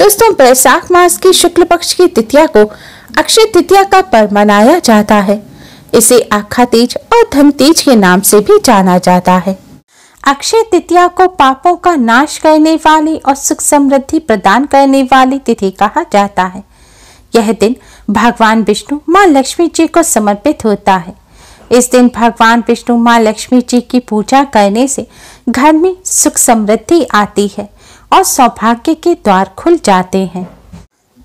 दोस्तों बैसाख मास की शुक्ल पक्ष की तिथिया को अक्षय तृतीया का पर्व मनाया जाता है इसे आखा तीज और धन तीज के नाम से भी जाना जाता है अक्षय तृतीया को पापों का नाश करने वाली और सुख समृद्धि प्रदान करने वाली तिथि कहा जाता है यह दिन भगवान विष्णु माँ लक्ष्मी जी को समर्पित होता है इस दिन भगवान विष्णु माँ लक्ष्मी जी की पूजा करने से घर में सुख समृद्धि आती है और सौभाग्य के द्वार खुल जाते हैं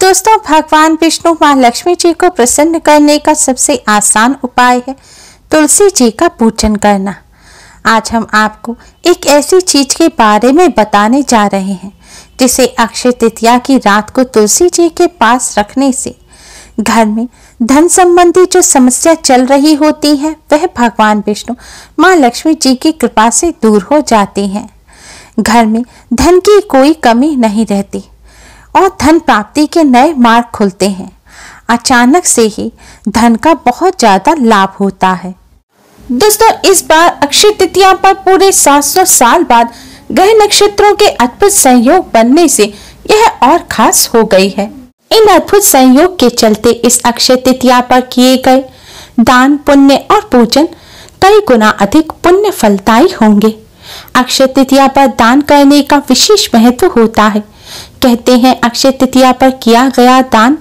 दोस्तों भगवान विष्णु माँ लक्ष्मी जी को प्रसन्न करने का सबसे आसान उपाय है तुलसी जी का पूजन करना आज हम आपको एक ऐसी चीज के बारे में बताने जा रहे हैं जिसे अक्षय तृतीया की रात को तुलसी जी के पास रखने से घर में धन संबंधी जो समस्या चल रही होती है वह भगवान विष्णु माँ लक्ष्मी जी की कृपा से दूर हो जाती हैं घर में धन की कोई कमी नहीं रहती और धन प्राप्ति के नए मार्ग खुलते हैं अचानक से ही धन का बहुत ज़्यादा लाभ होता है दोस्तों इस बार अक्षय तृतीया पर पूरे 700 साल बाद ग्रह नक्षत्रों के अद्भुत संयोग बनने से यह और खास हो गई है इन अद्भुत संयोग के चलते इस अक्षय तृतीया पर किए गए दान पुण्य और पूजन कई गुना अधिक पुण्य फलदायी होंगे अक्षय तृतीया पर दान करने का विशेष महत्व होता है कहते हैं अक्षय तृतीया पर किया गया दान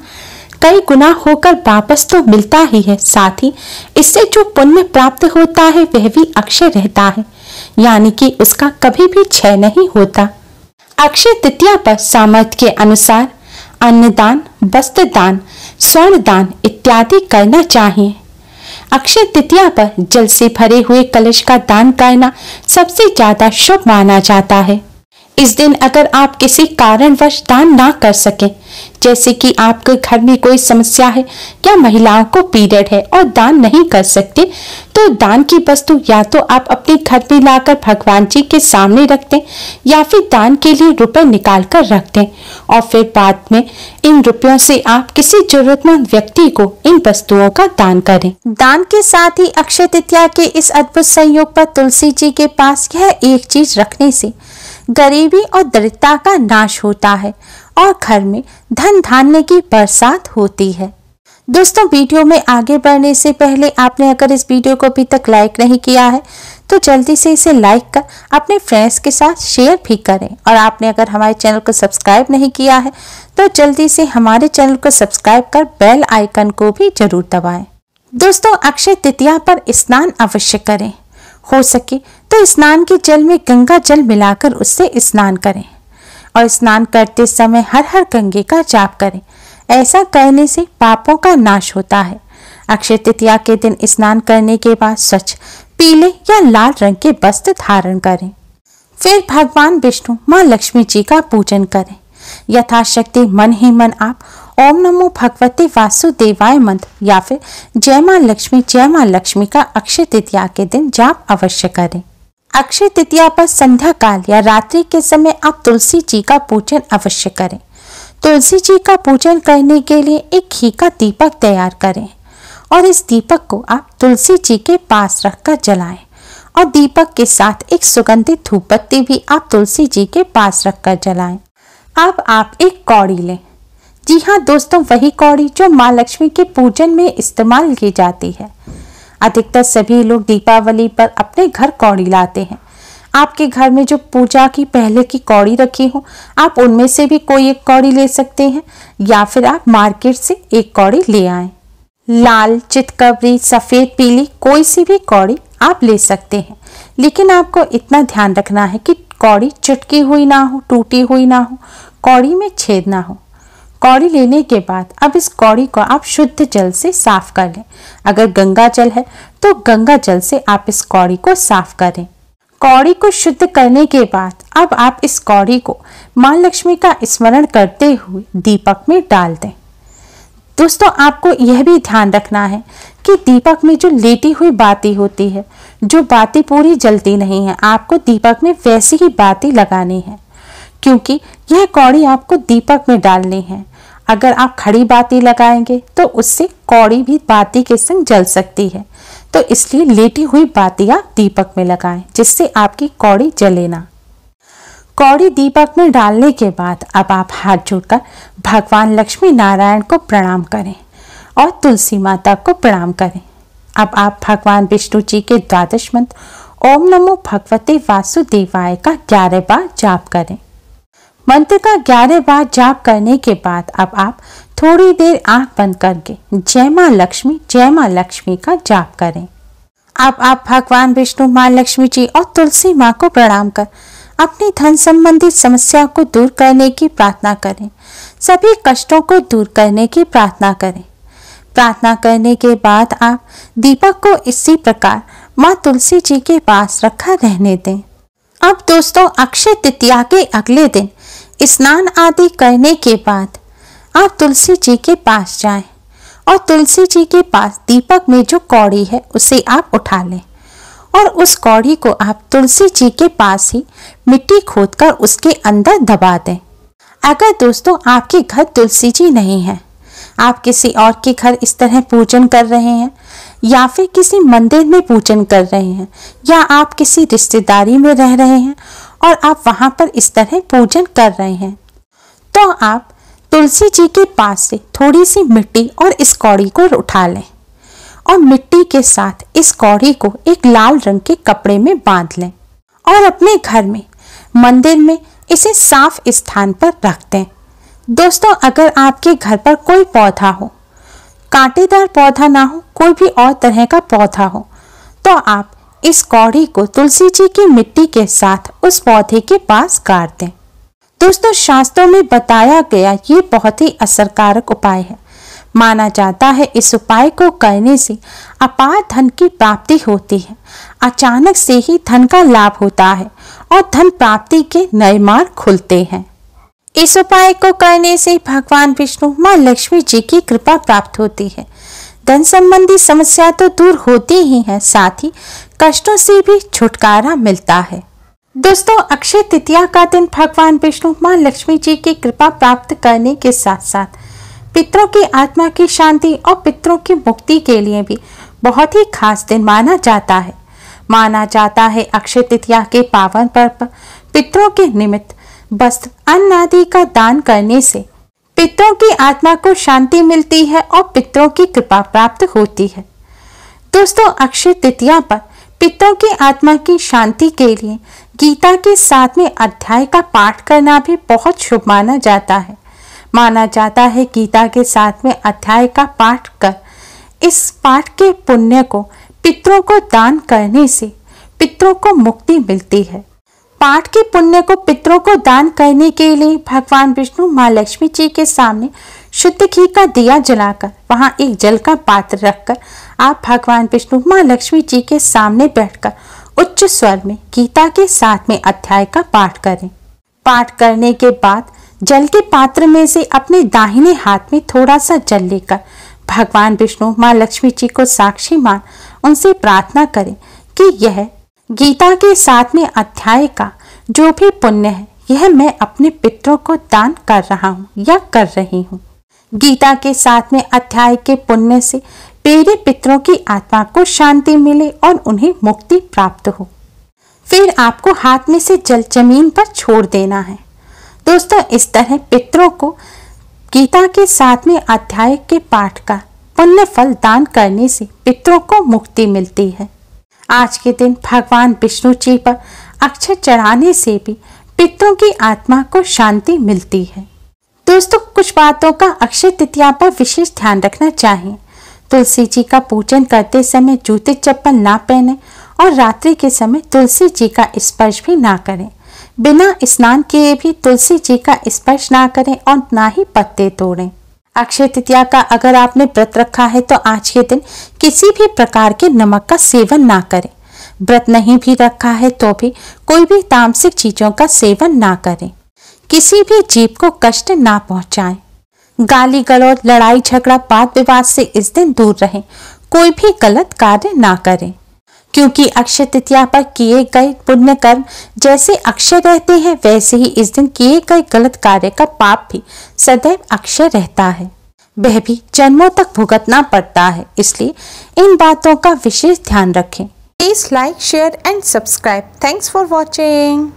कई गुना होकर वापस तो मिलता ही है साथ ही इससे जो पुण्य प्राप्त होता है वह भी अक्षय रहता है यानी कि उसका कभी भी क्षय नहीं होता अक्षय तृतीया पर सामर्थ्य के अनुसार अन्नदान वस्त्र दान स्वर्ण दान इत्यादि करना चाहिए अक्षय तृतीया पर जल से भरे हुए कलश का दान करना सबसे ज्यादा शुभ माना जाता है इस दिन अगर आप किसी कारणवश दान ना कर सकें जैसे कि आपके घर में कोई समस्या है या महिलाओं को पीरियड है और दान नहीं कर सकते तो दान की वस्तु या तो आप अपने घर में लाकर भगवान जी के सामने रख या फिर दान के लिए रुपए निकाल कर रख और फिर बाद में इन रुपयों से आप किसी जरूरतमंद व्यक्ति को इन वस्तुओं का दान करें दान के साथ ही अक्षय तृतीया के इस अद्भुत संयोग पर तुलसी जी के पास यह एक चीज रखने से गरीबी और दरिद्रता का नाश होता है और घर में धन धान्य की बरसात होती है दोस्तों वीडियो में आगे बढ़ने से पहले आपने अगर इस वीडियो को अभी तक लाइक नहीं किया है तो जल्दी से इसे लाइक कर अपने फ्रेंड्स के साथ शेयर भी करें और आपने अगर हमारे चैनल को सब्सक्राइब नहीं किया है तो जल्दी से हमारे चैनल को सब्सक्राइब कर बेल आइकन को भी जरूर दबाएं। दोस्तों अक्षय तृतीया पर स्नान अवश्य करें हो सके तो स्नान के जल में गंगा जल मिलाकर उससे स्नान करें और स्नान करते समय हर हर गंगे का जाप करें ऐसा करने से पापों का नाश होता है अक्षय तृतीया के दिन स्नान करने के बाद स्वच्छ पीले या लाल रंग के वस्त्र धारण करें फिर भगवान विष्णु माँ लक्ष्मी जी का पूजन करें यथाशक्ति मन ही मन आप ओम नमो भगवते वासुदेवाय मंत्र या फिर जय माँ लक्ष्मी जय माँ लक्ष्मी का अक्षय तृतीया के दिन जाप अवश्य करें अक्षय तृतीया पर संध्या काल या रात्रि के समय आप तुलसी जी का पूजन अवश्य करें तुलसी जी का पूजन करने के लिए एक घी का दीपक तैयार करें और इस दीपक को आप तुलसी जी के पास रखकर जलाएं और दीपक के साथ एक सुगंधित पत्ती भी आप तुलसी जी के पास रखकर जलाएं अब आप एक कौड़ी लें जी हाँ दोस्तों वही कौड़ी जो माँ लक्ष्मी के पूजन में इस्तेमाल की जाती है अधिकतर सभी लोग दीपावली पर अपने घर कौड़ी लाते हैं आपके घर में जो पूजा की पहले की कौड़ी रखी हो आप उनमें से भी कोई एक कौड़ी ले सकते हैं या फिर आप मार्केट से एक कौड़ी ले आए लाल चितकबरी सफ़ेद पीली कोई सी भी कौड़ी आप ले सकते हैं लेकिन आपको इतना ध्यान रखना है कि कौड़ी चुटकी हुई ना हो टूटी हुई ना हो कौड़ी में छेद ना हो कौड़ी लेने के बाद अब इस कौड़ी को आप शुद्ध जल से साफ कर लें अगर गंगा जल है तो गंगा जल से आप इस कौड़ी को साफ करें कौड़ी को शुद्ध करने के बाद अब आप इस कौड़ी को माँ लक्ष्मी का स्मरण करते हुए दीपक में डाल दें दोस्तों आपको यह भी ध्यान रखना है कि दीपक में जो लेटी हुई बाती होती है जो बाती पूरी जलती नहीं है आपको दीपक में वैसी ही बाती लगानी है क्योंकि यह कौड़ी आपको दीपक में डालनी है अगर आप खड़ी बाती लगाएंगे तो उससे कौड़ी भी बाती के संग जल सकती है तो इसलिए लेटी हुई बातियां दीपक में लगाएं जिससे आपकी कौड़ी जले ना कौड़ी दीपक में डालने के बाद अब आप हाथ जोड़कर भगवान लक्ष्मी नारायण को प्रणाम करें और तुलसी माता को प्रणाम करें अब आप भगवान विष्णु जी के द्वादश मंत्र ओम नमो भगवते वासुदेवाय का ग्यारह बार जाप करें मंत्र का ग्यारह बार जाप करने के बाद अब आप थोड़ी देर आंख बंद करके जय माँ लक्ष्मी जय माँ लक्ष्मी का जाप करें अब आप भगवान विष्णु माँ लक्ष्मी जी और तुलसी माँ को प्रणाम कर अपनी धन संबंधित समस्या को दूर करने की प्रार्थना करें सभी कष्टों को दूर करने की प्रार्थना करें प्रार्थना करने के बाद आप दीपक को इसी प्रकार माँ तुलसी जी के पास रखा रहने दें अब दोस्तों अक्षय तृतीया के अगले दिन स्नान आदि करने के बाद आप तुलसी जी के पास जाएं और तुलसी जी के पास दीपक में जो कौड़ी है उसे आप उठा लें और उस कौड़ी को आप तुलसी जी के पास ही मिट्टी खोदकर उसके अंदर दबा दें अगर दोस्तों आपके घर तुलसी जी नहीं है आप किसी और के घर इस तरह पूजन कर रहे हैं या फिर किसी मंदिर में पूजन कर रहे हैं या आप किसी रिश्तेदारी में रह रहे हैं और आप वहां पर इस तरह पूजन कर रहे हैं तो आप तुलसी जी के पास से थोड़ी सी मिट्टी और इस कौड़ी को उठा लें और मिट्टी के साथ इस कौड़ी को एक लाल रंग के कपड़े में बांध लें और अपने घर में मंदिर में इसे साफ स्थान पर रख दें दोस्तों अगर आपके घर पर कोई पौधा हो कांटेदार पौधा ना हो कोई भी और तरह का पौधा हो तो आप इस कौड़ी को तुलसी जी की मिट्टी के साथ उस पौधे के पास गाड़ दें दोस्तों शास्त्रों में बताया गया ये बहुत ही असरकारक उपाय है माना जाता है इस उपाय को करने से अपार धन की प्राप्ति होती है अचानक से ही धन का लाभ होता है और धन प्राप्ति के नए मार्ग खुलते हैं इस उपाय को करने से भगवान विष्णु माँ लक्ष्मी जी की कृपा प्राप्त होती है धन संबंधी समस्या तो दूर होती ही है साथ ही कष्टों से भी छुटकारा मिलता है दोस्तों अक्षय तृतीया का दिन भगवान विष्णु माँ लक्ष्मी जी की कृपा प्राप्त करने के साथ साथ पितरों की आत्मा की शांति और पितरों की मुक्ति के लिए भी बहुत ही खास दिन माना जाता है माना जाता है अक्षय तृतीया के पावन पर्व पितरों के निमित्त वस्त्र अन्न आदि का दान करने से पितरों की आत्मा को शांति मिलती है और पितरों की कृपा प्राप्त होती है दोस्तों अक्षय तृतीया पर पितरों की आत्मा की शांति के लिए गीता के साथ में अध्याय का पाठ करना भी बहुत शुभ माना जाता है माना जाता है गीता के साथ में अध्याय का पाठ कर इस पाठ के पुण्य को पितरों को दान करने से पितरों को मुक्ति मिलती है पाठ के पुण्य को पितरों को दान करने के लिए भगवान विष्णु माँ लक्ष्मी जी के सामने शुद्ध घी का दिया जलाकर वहाँ एक जल का पात्र रखकर आप भगवान विष्णु माँ लक्ष्मी जी के सामने बैठकर उच्च स्वर में गीता के साथ में अध्याय का पाठ करें पाठ करने के बाद जल के पात्र में से अपने दाहिने हाथ में थोड़ा सा जल लेकर भगवान विष्णु माँ लक्ष्मी जी को साक्षी मान उनसे प्रार्थना करें कि यह गीता के सातवें अध्याय का जो भी पुण्य है यह मैं अपने पितरों को दान कर रहा हूँ या कर रही हूँ गीता के सातवें अध्याय के पुण्य से मेरे पितरों की आत्मा को शांति मिले और उन्हें मुक्ति प्राप्त हो फिर आपको हाथ में से जल जमीन पर छोड़ देना है दोस्तों इस तरह पितरों को गीता के सातवें अध्याय के पाठ का पुण्य फल दान करने से पितरों को मुक्ति मिलती है आज के दिन भगवान विष्णु जी पर अक्षर चढ़ाने से भी पितरों की आत्मा को शांति मिलती है दोस्तों कुछ बातों का अक्षय तृतीया पर विशेष ध्यान रखना चाहिए तुलसी जी का पूजन करते समय जूते चप्पल ना पहने और रात्रि के समय तुलसी जी का स्पर्श भी ना करें बिना स्नान किए भी तुलसी जी का स्पर्श ना करें और ना ही पत्ते तोड़ें अक्षय तृतीया का अगर आपने व्रत रखा है तो आज के दिन किसी भी प्रकार के नमक का सेवन ना करें व्रत नहीं भी रखा है तो भी कोई भी तामसिक चीजों का सेवन ना करें किसी भी जीव को कष्ट ना पहुंचाएं गाली गलौज लड़ाई झगड़ा बात विवाद से इस दिन दूर रहें कोई भी गलत कार्य ना करें क्योंकि अक्षय तृतीया पर किए गए पुण्य कर्म जैसे अक्षय रहते हैं वैसे ही इस दिन किए गए गलत कार्य का पाप भी सदैव अक्षय रहता है वह भी जन्मों तक भुगतना पड़ता है इसलिए इन बातों का विशेष ध्यान रखें please like share and subscribe thanks for watching